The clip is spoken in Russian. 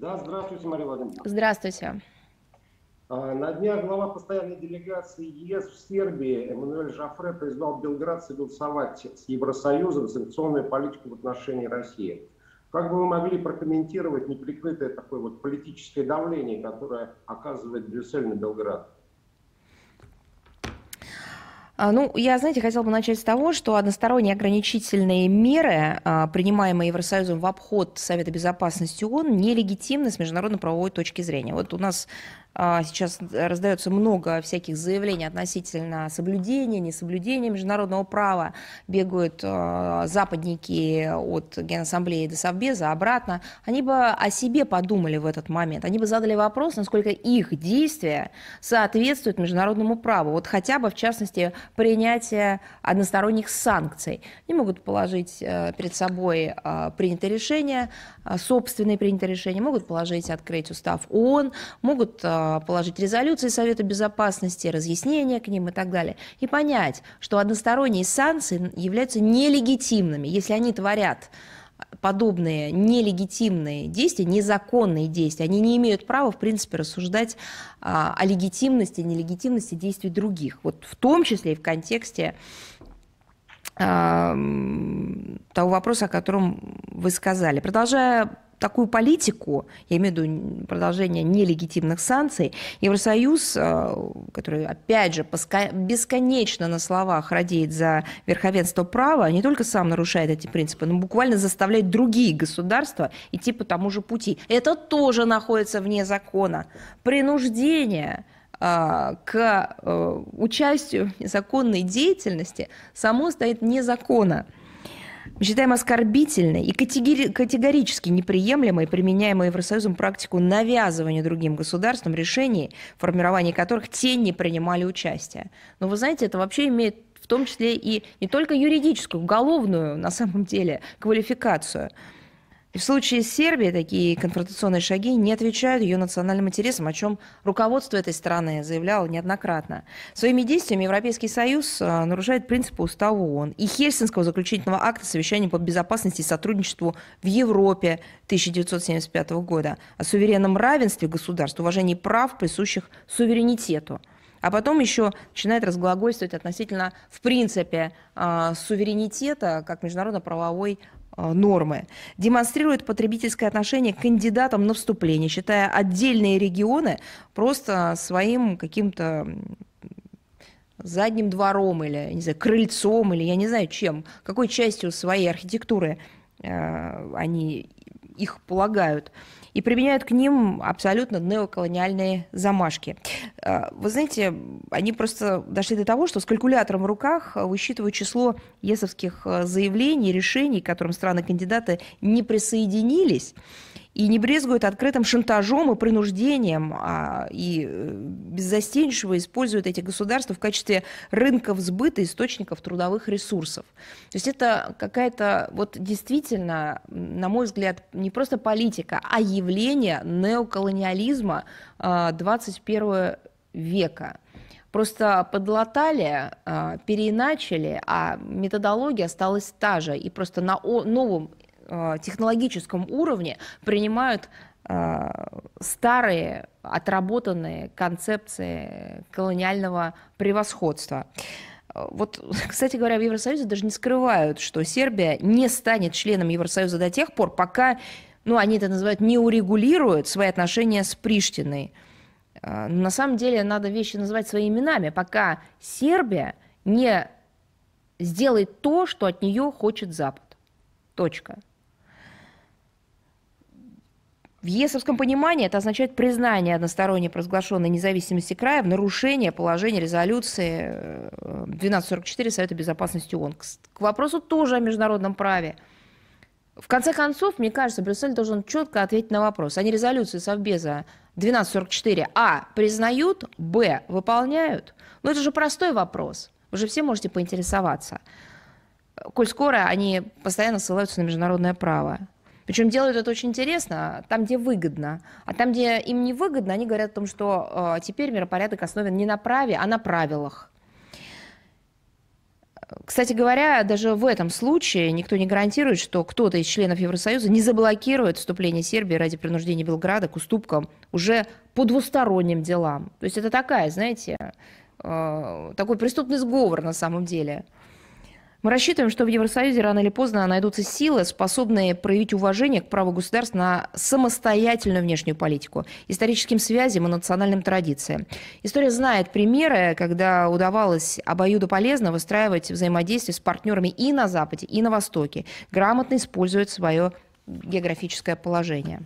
Да, здравствуйте, Мария Владимировна. Здравствуйте. А, на днях глава постоянной делегации ЕС в Сербии Эммануэль Жафре призвал Белград согласовать с Евросоюзом санкционную политику в отношении России. Как бы вы могли прокомментировать неприкрытое такое вот политическое давление, которое оказывает Брюссель на Белград? А, ну, я, знаете, хотела бы начать с того, что односторонние ограничительные меры, а, принимаемые Евросоюзом в обход Совета Безопасности ООН, нелегитимны с международно-правовой точки зрения. Вот у нас а, сейчас э, раздается много всяких заявлений относительно соблюдения, несоблюдения международного права. Бегают э, западники от Генассамблеи до Совбеза обратно. Они бы о себе подумали в этот момент. Они бы задали вопрос, насколько их действия соответствуют международному праву. Вот хотя бы, в частности, принятие односторонних санкций. Они могут положить э, перед собой принятое решение, собственное принятое решение, могут положить открыть устав ООН, могут а, положить резолюции Совета Безопасности, разъяснения к ним и так далее, и понять, что односторонние санкции являются нелегитимными, если они творят подобные нелегитимные действия, незаконные действия, они не имеют права, в принципе, рассуждать а, о легитимности нелегитимности действий других, вот в том числе и в контексте того вопроса, о котором вы сказали. Продолжая такую политику, я имею в виду продолжение нелегитимных санкций, Евросоюз, э, который, опять же, бесконечно на словах радеет за верховенство права, не только сам нарушает эти принципы, но буквально заставляет другие государства идти по тому же пути. Это тоже находится вне закона. Принуждение э, к э, участию в незаконной деятельности само стоит вне закона. Мы считаем оскорбительной и категорически неприемлемой применяемой Евросоюзом практику навязывания другим государствам решений, в формировании которых те не принимали участие. Но вы знаете, это вообще имеет в том числе и не только юридическую, уголовную на самом деле квалификацию. И в случае Сербии такие конфронтационные шаги не отвечают ее национальным интересам, о чем руководство этой страны заявляло неоднократно. Своими действиями Европейский Союз э, нарушает принципы устава ООН и Хельсинского заключительного акта совещания по безопасности и сотрудничеству в Европе 1975 года о суверенном равенстве государств, уважении прав, присущих суверенитету. А потом еще начинает разглагольствовать относительно, в принципе, э, суверенитета как международно-правовой Э, нормы, демонстрирует потребительское отношение к кандидатам на вступление, считая отдельные регионы просто своим каким-то задним двором или, не знаю, крыльцом или я не знаю чем, какой частью своей архитектуры э, они их полагают, и применяют к ним абсолютно неоколониальные замашки. Э, вы знаете, они просто дошли до того, что с калькулятором в руках высчитывают число есовских э, заявлений, решений, к которым страны-кандидаты не присоединились, и не брезгуют открытым шантажом и принуждением, а, и э, беззастенчиво используют эти государства в качестве рынков сбыта, источников трудовых ресурсов. То есть это какая-то вот действительно, на мой взгляд, не просто политика, а явление неоколониализма 21 а, века просто подлатали, а, переиначили, а методология осталась та же. И просто на новом Э, технологическом уровне принимают э, старые отработанные концепции колониального превосходства. Э, вот, кстати говоря, в Евросоюзе даже не скрывают, что Сербия не станет членом Евросоюза до тех пор, пока, ну, они это называют, не урегулируют свои отношения с Приштиной. На самом деле надо вещи называть своими именами. Пока Сербия не сделает то, что от нее хочет Запад. Точка. В ЕСовском понимании это означает признание односторонне провозглашенной независимости края в нарушение положения резолюции 1244 э, Совета Безопасности ООН. К вопросу тоже о международном праве. В конце концов, мне кажется, Брюссель должен четко ответить на вопрос. Они резолюции Совбеза 1244 А признают, Б выполняют? Ну это же простой вопрос. Вы же все можете поинтересоваться. Коль скоро они постоянно ссылаются на международное право. Причем делают это очень интересно, там, где выгодно. А там, где им не выгодно, они говорят о том, что э, теперь миропорядок основан не на праве, а на правилах. Кстати говоря, даже в этом случае никто не гарантирует, что кто-то из членов Евросоюза не заблокирует вступление Сербии ради принуждения Белграда к уступкам уже по двусторонним делам. То есть это такая, знаете, э, такой преступный сговор на самом деле – мы рассчитываем, что в Евросоюзе рано или поздно найдутся силы, способные проявить уважение к праву государств на самостоятельную внешнюю политику, историческим связям и национальным традициям. История знает примеры, когда удавалось обоюдополезно выстраивать взаимодействие с партнерами и на Западе, и на Востоке, грамотно использовать свое географическое положение.